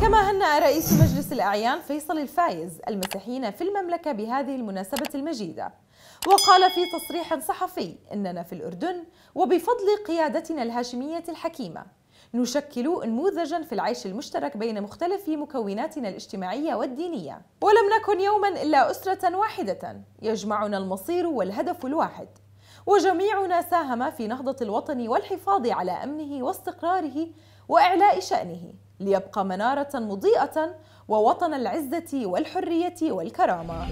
كما هنأ رئيس مجلس الأعيان فيصل الفايز المسيحيين في المملكة بهذه المناسبة المجيدة وقال في تصريح صحفي إننا في الأردن وبفضل قيادتنا الهاشمية الحكيمة نشكل انموذجا في العيش المشترك بين مختلف مكوناتنا الاجتماعية والدينية ولم نكن يوما إلا أسرة واحدة يجمعنا المصير والهدف الواحد وجميعنا ساهم في نهضة الوطن والحفاظ على أمنه واستقراره وإعلاء شأنه ليبقى منارة مضيئة ووطن العزة والحرية والكرامة